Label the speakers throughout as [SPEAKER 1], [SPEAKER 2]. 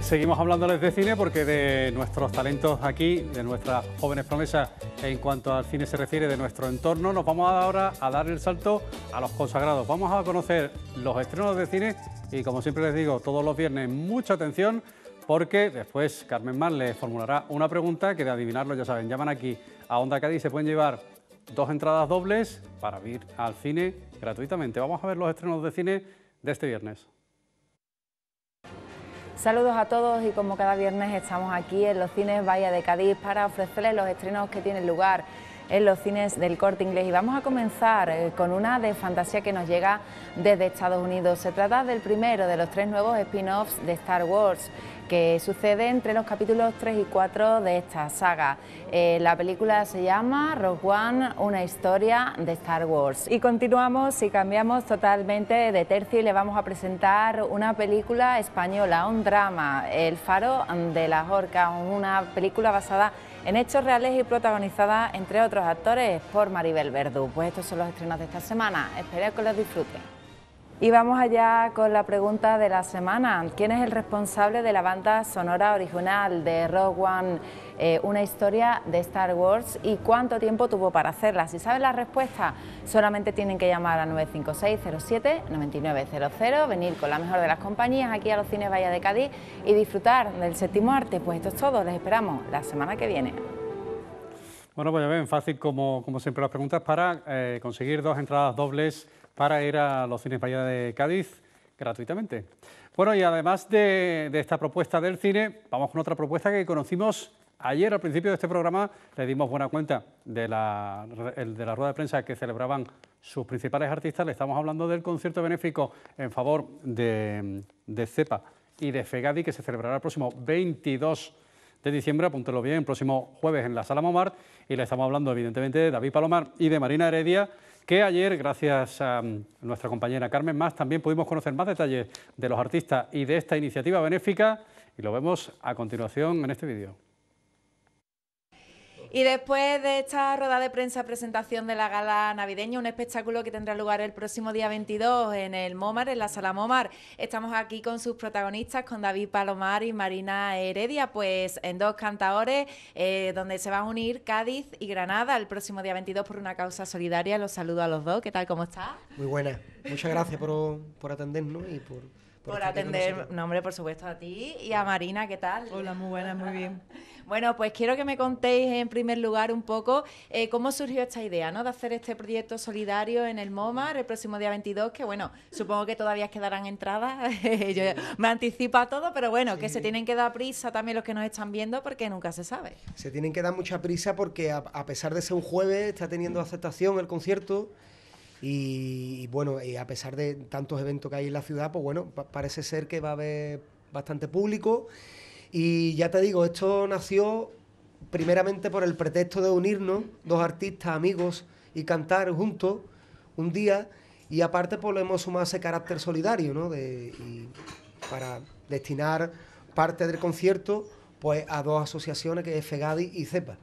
[SPEAKER 1] seguimos, hablándoles de cine porque de nuestros talentos aquí, de nuestras jóvenes promesas en cuanto al cine se refiere, de nuestro entorno, nos vamos ahora a dar el salto a los consagrados. Vamos a conocer los estrenos de cine y como siempre les digo, todos los viernes mucha atención porque después Carmen Mar les formulará una pregunta que de adivinarlo ya saben, llaman aquí a Onda Cádiz, se pueden llevar dos entradas dobles para ir al cine gratuitamente. Vamos a ver los estrenos de cine de este viernes.
[SPEAKER 2] Saludos a todos y como cada viernes estamos aquí en los cines Bahía de Cádiz para ofrecerles los estrenos que tienen lugar en los cines del corte inglés. Y vamos a comenzar eh, con una de fantasía que nos llega desde Estados Unidos. Se trata del primero de los tres nuevos spin-offs de Star Wars que sucede entre los capítulos 3 y 4 de esta saga. Eh, la película se llama Rogue One, una historia de Star Wars. Y continuamos y cambiamos totalmente de tercio y le vamos a presentar una película española, un drama, El faro de las orcas, una película basada en hechos reales y protagonizada, entre otros actores, por Maribel Verdú. Pues estos son los estrenos de esta semana. Espero que los disfruten. Y vamos allá con la pregunta de la semana. ¿Quién es el responsable de la banda sonora original de Rogue One, eh, una historia de Star Wars? ¿Y cuánto tiempo tuvo para hacerla? Si saben la respuesta, solamente tienen que llamar a 956-07-9900, venir con la mejor de las compañías aquí a los cines Valle de Cádiz y disfrutar del séptimo arte. Pues esto es todo, les esperamos la semana que viene.
[SPEAKER 1] Bueno, pues ya ven, fácil como, siempre las preguntas para eh, conseguir dos entradas dobles para ir a los cines para de Cádiz gratuitamente. Bueno, y además de, esta propuesta del cine, vamos con otra propuesta que conocimos ayer al principio de este programa. Le dimos buena cuenta de la, de la rueda de prensa que celebraban sus principales artistas. Le estamos hablando del concierto benéfico en favor de, de CEPA y de FEGADI que se celebrará el próximo 22 de diciembre, apúntelo bien, el próximo jueves en la Sala Momar. Y le estamos hablando evidentemente de David Palomar y de Marina Heredia que ayer, gracias a mm, nuestra compañera Carmen Más, también pudimos conocer más detalles de los artistas y de esta iniciativa benéfica y lo vemos a continuación en este vídeo.
[SPEAKER 2] Y después de esta rueda de prensa presentación de la gala navideña, un espectáculo que tendrá lugar el próximo día 22 en el Mómar, en la sala Mómar. estamos aquí con sus protagonistas, con David Palomar y Marina Heredia, pues en dos cantaores eh, donde se van a unir Cádiz y Granada el próximo día 22 por una causa solidaria. Los saludo a los dos. ¿Qué tal? ¿Cómo está?
[SPEAKER 3] Muy buena. Muchas gracias por atendernos y por por, atender,
[SPEAKER 2] nombre, por supuesto, a ti y a Marina, ¿qué tal? Hola, muy buenas, muy bien. bueno, pues quiero que me contéis en primer lugar un poco eh, cómo surgió esta idea, ¿no? De hacer este proyecto solidario en el MOMAR el próximo día 22, que bueno, supongo que todavía quedarán entradas, yo me anticipo a todo, pero bueno, que se tienen que dar prisa también los que nos están viendo porque nunca se sabe.
[SPEAKER 3] Se tienen que dar mucha prisa porque a pesar de ser un jueves, está teniendo aceptación el concierto. Y, bueno, eh, a pesar de tantos eventos que hay en la ciudad, pues bueno, parece ser que va a haber bastante público. Y ya te digo, esto nació primeramente por el pretexto de unirnos, dos artistas, amigos, y cantar juntos un día. Y aparte, pues lo hemos sumado ese carácter solidario, ¿no? y para destinar parte del concierto pues a dos asociaciones que es FEGADI y CEPA.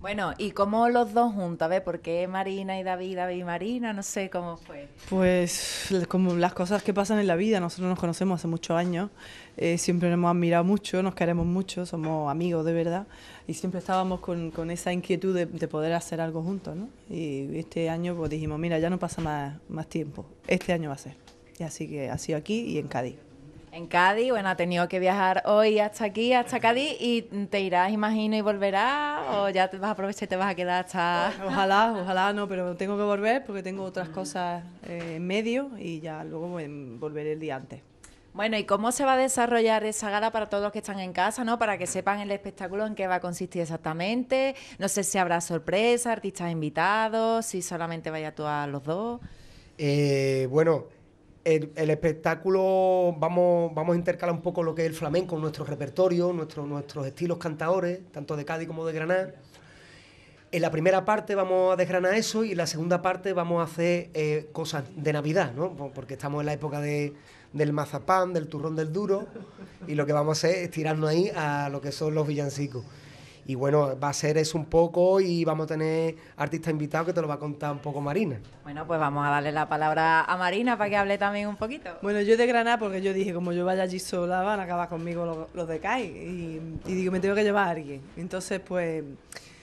[SPEAKER 2] Bueno, ¿y cómo los dos juntos? A ver, ¿por Marina y David, David y Marina? No sé cómo fue.
[SPEAKER 4] Pues como las cosas que pasan en la vida, nosotros nos conocemos hace muchos años, eh, siempre nos hemos admirado mucho, nos queremos mucho, somos amigos de verdad y siempre estábamos con, esa inquietud de, poder hacer algo juntos, ¿no? Y este año pues dijimos, mira, ya no pasa más, más tiempo, este año va a ser. Y así que ha sido aquí y en Cádiz
[SPEAKER 2] en Cádiz. Bueno, ha tenido que viajar hoy hasta aquí, hasta Cádiz, y te irás, imagino, y volverás, o ya te vas a aprovechar y te vas a quedar hasta... Ojalá, ojalá no, pero tengo que volver porque tengo otras
[SPEAKER 4] cosas eh, en medio y ya luego volveré el día antes. Bueno, ¿y cómo se va a
[SPEAKER 2] desarrollar esa gala para todos los que están en casa, no? Para que sepan el espectáculo en qué va a consistir exactamente. No sé si habrá sorpresa, artistas invitados, si solamente vaya tú a los dos.
[SPEAKER 3] Eh, bueno, el, espectáculo, vamos, a intercalar un poco lo que es el flamenco, nuestro repertorio, nuestros estilos cantadores, tanto de Cádiz como de Granada. En la primera parte vamos a desgranar eso y en la segunda parte vamos a hacer eh, cosas de Navidad, Porque estamos en la época del mazapán, del turrón del duro y lo que vamos a hacer es tirarnos ahí a lo que son los villancicos. Y bueno, va a ser eso un poco y vamos a tener artista invitado que te lo va a contar un poco Marina. Bueno, pues vamos a
[SPEAKER 2] darle la palabra a Marina para que hable también un poquito. Bueno, yo de Granada, porque yo dije, como yo vaya allí sola,
[SPEAKER 4] van a acabar conmigo los, de CAI. Y, digo, me tengo que llevar a alguien. Entonces, pues,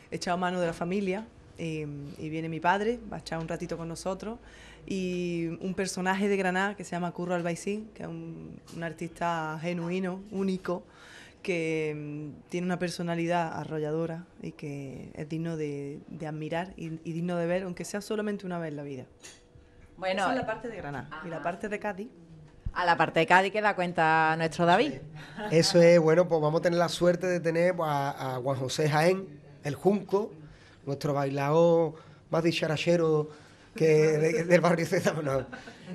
[SPEAKER 4] he echado mano de la familia y, viene mi padre, va a echar un ratito con nosotros y un personaje de Granada que se llama Curro Albaicín, que es un, artista genuino, único, que mm, tiene una personalidad arrolladora y que es digno de, admirar y, digno de ver, aunque sea solamente una vez en la vida. Bueno, Esa es la parte de Granada. Y la parte de Cádiz.
[SPEAKER 3] A la parte de Cádiz que da cuenta nuestro David. Eso es, bueno, pues vamos a tener la suerte de tener pues, a, Juan José Jaén, el Junco, nuestro bailado más dicharachero que del barrio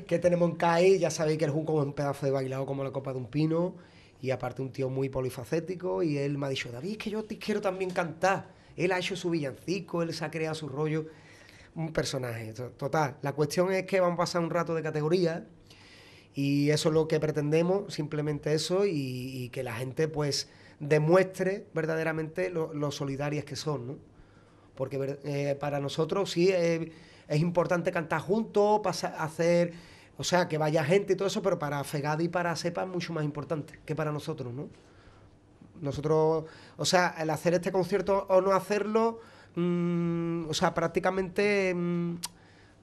[SPEAKER 3] que tenemos en Cádiz. Ya sabéis que el Junco es un pedazo de bailado como la copa de un pino y aparte un tío muy polifacético y él me ha dicho, David, es que yo te quiero también cantar. Él ha hecho su villancico, él se ha creado su rollo. Un personaje, total. La cuestión es que vamos a pasar un rato de categoría y eso es lo que pretendemos, simplemente eso, y, que la gente pues demuestre verdaderamente lo, solidarias que son, ¿no? Porque eh, para nosotros sí es, importante cantar juntos, pasar, hacer o sea, que vaya gente y todo eso, pero para Fegadi y para Sepa es mucho más importante que para nosotros, ¿no? Nosotros, o sea, el hacer este concierto o no hacerlo, mm, o sea, prácticamente mm,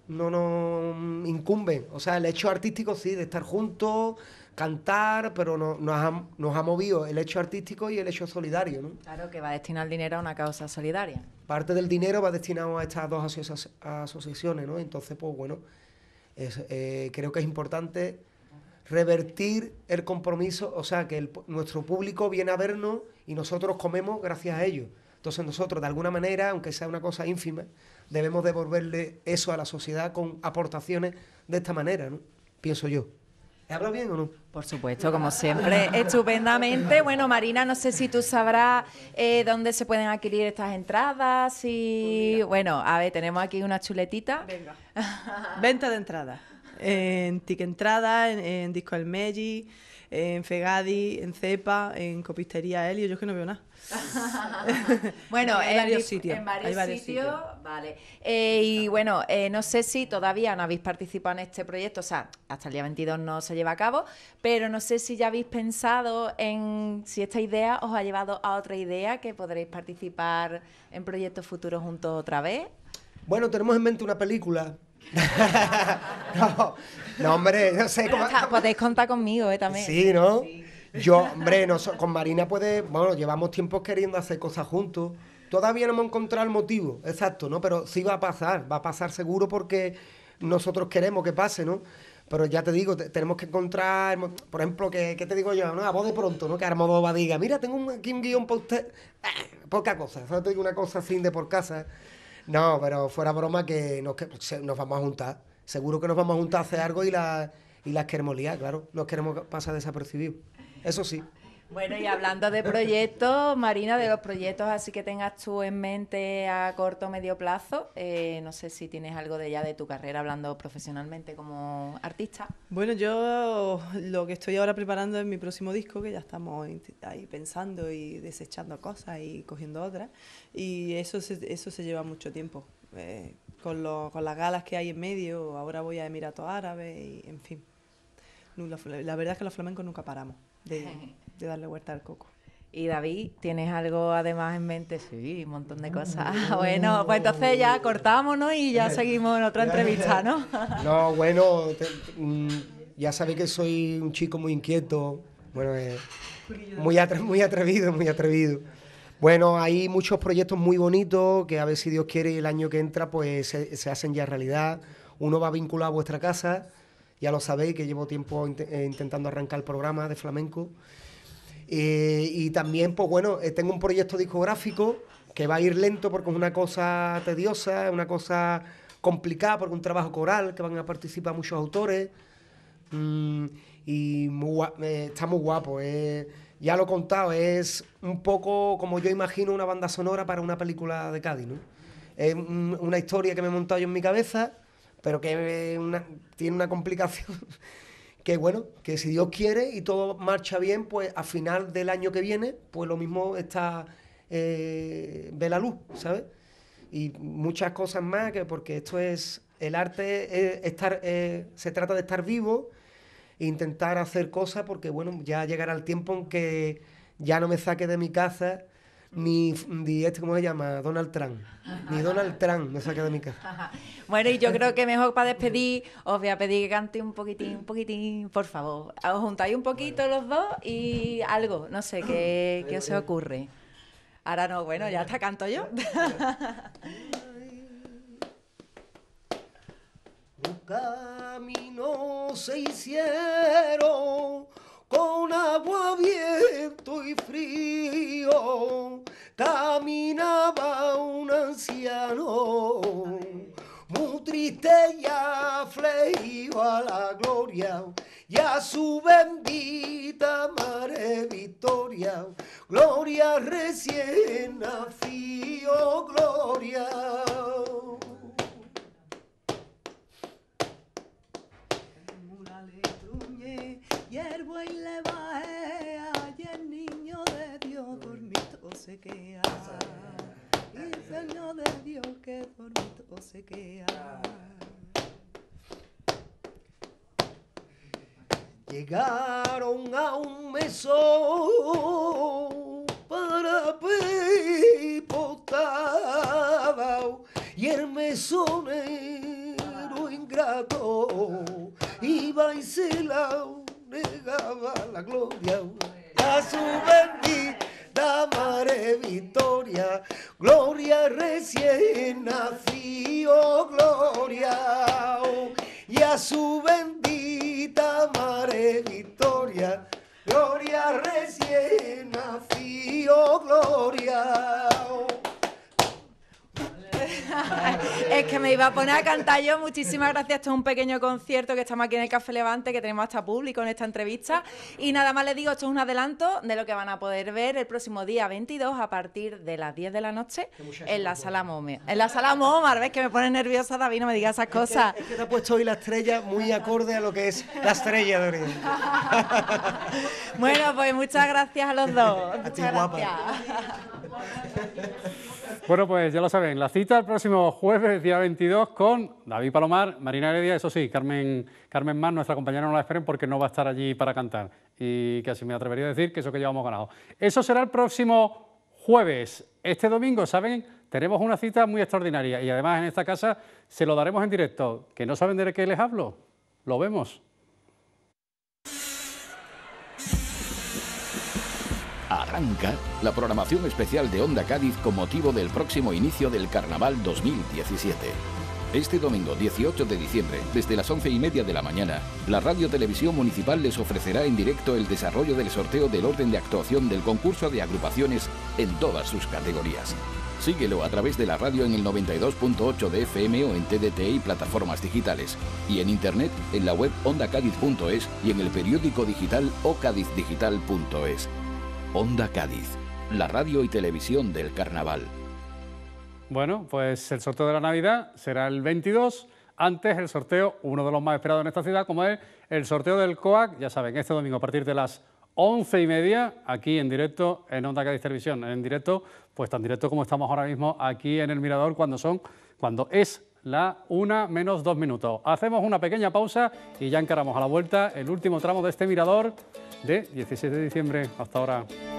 [SPEAKER 3] no nos incumbe. O sea, el hecho artístico sí, de estar juntos, cantar, pero no, nos, ha, movido el hecho artístico y el hecho solidario, ¿no?
[SPEAKER 2] Claro, que va a destinar el dinero a una causa solidaria.
[SPEAKER 3] Parte del dinero va destinado a estas dos asociaciones, ¿no? Entonces, pues bueno eh, creo que es importante revertir el compromiso, o sea, que nuestro público viene a vernos y nosotros comemos gracias a ellos. Entonces nosotros, de alguna manera, aunque sea una cosa ínfima, debemos devolverle eso a la sociedad con aportaciones de esta manera, ¿no? Pienso yo. ¿He hablado bien o no? Por supuesto, como siempre, estupendamente.
[SPEAKER 2] Bueno, Marina, no sé si tú sabrás eh, dónde se pueden adquirir estas entradas. Y pues bueno, a ver, tenemos aquí una chuletita. Venga. Venta
[SPEAKER 4] de entradas. En Tic Entrada, en, en Disco El Meji en Fegadi, en Cepa, en Copistería Helio, yo es que no veo nada.
[SPEAKER 2] bueno, en, varios sitios. En varios, sitios, vale. Eh, y bueno, eh, no sé si todavía no habéis participado en este proyecto, o sea, hasta el día 22 no se lleva a cabo, pero no sé si ya habéis pensado en si esta idea os ha llevado a otra idea que podréis participar en
[SPEAKER 3] proyectos futuros juntos otra vez. Bueno, tenemos en mente una película no, hombre, no sé cómo.
[SPEAKER 2] Podéis contar conmigo eh, también.
[SPEAKER 3] Sí, ¿no? Yo, hombre, con Marina puede. Bueno, llevamos tiempo queriendo hacer cosas juntos. Todavía no hemos encontrado el motivo, exacto, ¿no? Pero sí va a pasar, va a pasar seguro porque nosotros queremos que pase, ¿no? Pero ya te digo, tenemos que encontrar, por ejemplo, que, ¿qué te digo yo? ¿no? A vos de pronto, ¿no? Que Armodova diga, mira, tengo un, aquí para usted. Eh, poca cosa, solo te digo una cosa sin de por casa. No, pero fuera broma que nos, que vamos a juntar. Seguro que nos vamos a juntar a hacer algo y, la, y las queremos liar, claro. Nos queremos pasar desapercibidos. Eso sí. Bueno, y hablando de
[SPEAKER 2] proyectos, Marina, de los proyectos así que tengas tú en mente a corto o medio plazo, eh, no sé si tienes algo de ya de tu carrera hablando profesionalmente como artista.
[SPEAKER 4] Bueno, yo lo que estoy ahora preparando es mi próximo disco, que ya estamos ahí pensando y desechando cosas y cogiendo otras, y eso se, eso se lleva mucho tiempo. Eh, con, con las galas que hay en medio, ahora voy a Emiratos Árabes, y en fin la verdad es que los flamencos nunca paramos de,
[SPEAKER 2] darle vuelta al coco. Y David, ¿tienes algo además en mente? Sí, un montón de cosas. Ah, bueno, pues entonces ya cortámonos y ya seguimos en otra entrevista, ¿no?
[SPEAKER 3] No, bueno, mm, ya sabéis que soy un chico muy inquieto, bueno, eh, muy, muy atrevido, muy atrevido. Bueno, hay muchos proyectos muy bonitos que a ver si Dios quiere el año que entra pues se, se hacen ya realidad. Uno va vinculado a vuestra casa, ya lo sabéis que llevo tiempo eh, intentando arrancar el programa de flamenco. Eh, y también, pues bueno, eh, tengo un proyecto discográfico que va a ir lento porque es una cosa tediosa, es una cosa complicada porque un trabajo coral que van a participar muchos autores. Mm, y está muy guapo. ya lo he contado, es un poco como yo imagino una banda sonora para una película de Cádiz, Es una historia que me he montado yo en mi cabeza pero que tiene una complicación que bueno, que si Dios quiere y todo marcha bien, pues a final del año que viene, pues lo mismo está eh, ve la luz, ¿sabes? Y muchas cosas más, que porque esto es, el arte estar, se trata de estar vivo, e intentar hacer cosas, porque bueno, ya llegará el tiempo en que ya no me saque de mi casa ni, este, ¿cómo se llama? Donald Trump. Ni Donald Trump no saca de mi
[SPEAKER 2] casa. Bueno, y yo creo que mejor para despedir, os voy a pedir que cante un poquitín, un poquitín, por favor. Os juntáis un poquito los dos y algo, no sé, ¿qué, qué os ocurre? Ahora no, bueno, ya hasta canto yo.
[SPEAKER 5] Un se hicieron con agua bien caminaba un anciano muy triste y a la gloria y a su bendita madre victoria. Gloria recién nació, gloria. Hierba y le sequea. Y el Señor de Dios que por se queda Llegaron a un mesón para pipotaba y el mesonero ingrato iba y se la negaba la gloria a su bendito. Mare victoria, gloria recién nació, gloria, y a su bendita mare victoria, gloria recién nació, gloria.
[SPEAKER 2] es que me iba a poner a cantar yo. Muchísimas gracias. Esto es un pequeño concierto que estamos aquí en el Café Levante, que tenemos hasta público en esta entrevista. Y nada más les digo, esto es un adelanto de lo que van a poder ver el próximo día 22 a partir de las 10 de la noche en la sala MOMA. En la sala Momar, ¿ves que me pone nerviosa David? No me digas esas cosas. Es que, te ha puesto hoy la estrella
[SPEAKER 3] muy acorde a lo que es la estrella de Oriente. bueno, pues muchas gracias a los dos. A
[SPEAKER 1] Bueno, pues ya lo saben, la cita al próximo próximo jueves, día 22, con David Palomar, Marina Heredia, eso sí, Carmen, Carmen Mar, nuestra compañera, no la esperen porque no va a estar allí para cantar. Y casi me atrevería a decir que eso que llevamos ganado. Eso será el próximo jueves. Este domingo, ¿saben? Tenemos una cita muy extraordinaria y además en esta casa se lo daremos en directo. ¿Que no saben de qué les hablo? Lo vemos. la programación especial de Onda Cádiz con motivo del próximo inicio del Carnaval 2017. Este domingo 18 de diciembre, desde las 11 y media de la mañana, la Radio Televisión Municipal les ofrecerá en directo el desarrollo del sorteo del orden de actuación del concurso de agrupaciones en todas sus categorías. Síguelo a través de la radio en el 92.8 de FM o en TDT y plataformas digitales, y en internet en la web ondacadiz.es y en el periódico digital ocadizdigital.es. Onda Cádiz, la radio y televisión del carnaval. Bueno, pues el sorteo de la Navidad será el 22. Antes el sorteo, uno de los más esperados en esta ciudad, como es el sorteo del COAC, ya saben, este domingo a partir de las once y media, aquí en directo en Onda Cádiz Televisión, en directo, pues tan directo como estamos ahora mismo aquí en el Mirador, cuando son, cuando es la una menos dos minutos. Hacemos una pequeña pausa y ya encaramos a la vuelta el último tramo de este mirador de 17 de diciembre hasta ahora.